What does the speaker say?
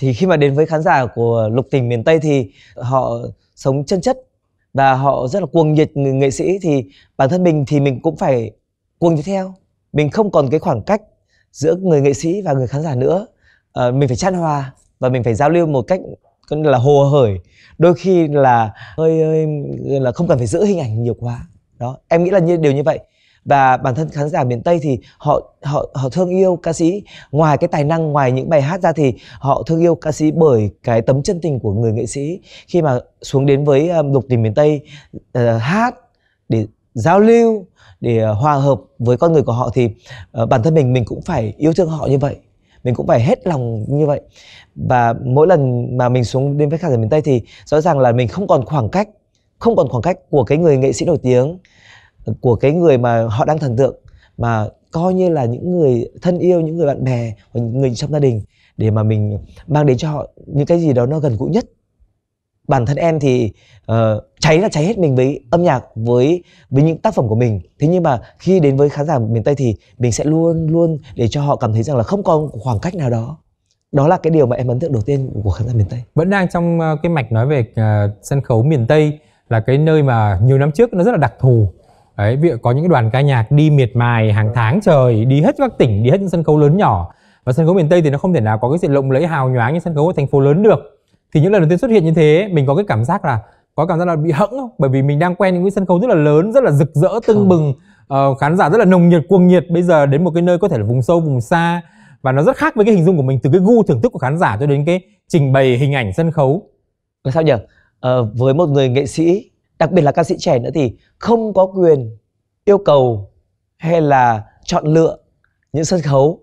thì khi mà đến với khán giả của lục tỉnh miền tây thì họ sống chân chất và họ rất là cuồng nhiệt người nghệ sĩ thì bản thân mình thì mình cũng phải cuồng như theo mình không còn cái khoảng cách giữa người nghệ sĩ và người khán giả nữa à, mình phải chan hòa và mình phải giao lưu một cách là hồ hởi đôi khi là hơi, hơi là không cần phải giữ hình ảnh nhiều quá đó em nghĩ là như điều như vậy và bản thân khán giả miền Tây thì họ họ họ thương yêu ca sĩ ngoài cái tài năng ngoài những bài hát ra thì họ thương yêu ca sĩ bởi cái tấm chân tình của người nghệ sĩ khi mà xuống đến với ờ, lục tỉnh miền Tây uh, hát để giao lưu để ờ, hòa hợp với con người của họ thì uh, bản thân mình mình cũng phải yêu thương họ như vậy mình cũng phải hết lòng như vậy và mỗi lần mà mình xuống đến với khán giả miền Tây thì rõ ràng là mình không còn khoảng cách không còn khoảng cách của cái người nghệ sĩ nổi tiếng của cái người mà họ đang thần tượng mà coi như là những người thân yêu những người bạn bè hoặc những người trong gia đình để mà mình mang đến cho họ những cái gì đó nó gần gũi nhất bản thân em thì uh, cháy là cháy hết mình với âm nhạc với với những tác phẩm của mình thế nhưng mà khi đến với khán giả miền tây thì mình sẽ luôn luôn để cho họ cảm thấy rằng là không còn khoảng cách nào đó đó là cái điều mà em ấn tượng đầu tiên của khán giả miền tây vẫn đang trong ờ, cái mạch nói về uh, sân khấu miền tây là cái nơi mà nhiều năm trước nó rất là đặc thù Đấy, việc có những cái đoàn ca nhạc đi miệt mài hàng vâng. tháng trời đi hết các tỉnh đi hết những sân khấu lớn nhỏ và sân khấu miền tây thì nó không thể nào có cái sự lộng lẫy hào nhoáng như sân khấu ở thành phố lớn được thì những lần đầu tiên xuất hiện như thế mình có cái cảm giác là có cảm giác là bị hẫng không bởi vì mình đang quen những cái sân khấu rất là lớn rất là rực rỡ tưng bừng uh, khán giả rất là nồng nhiệt cuồng nhiệt bây giờ đến một cái nơi có thể là vùng sâu vùng xa và nó rất khác với cái hình dung của mình từ cái gu thưởng thức của khán giả cho đến cái trình bày hình ảnh sân khấu sao nhỉ ờ, với một người nghệ sĩ đặc biệt là ca sĩ trẻ nữa thì không có quyền yêu cầu hay là chọn lựa những sân khấu